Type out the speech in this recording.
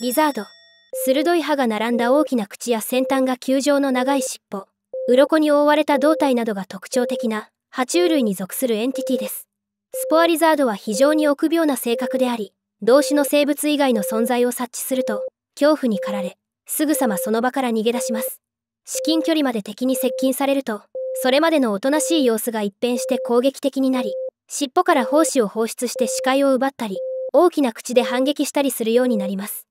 リザード鋭い歯が並んだ大きな口や先端が球状の長い尻尾鱗に覆われた胴体などが特徴的な爬虫類に属するエンティティですスポアリザードは非常に臆病な性格であり動種の生物以外の存在を察知すると恐怖に駆られすぐさまその場から逃げ出します至近距離まで敵に接近されるとそれまでのおとなしい様子が一変して攻撃的になり尻尾から胞子を放出して視界を奪ったり大きな口で反撃したりするようになります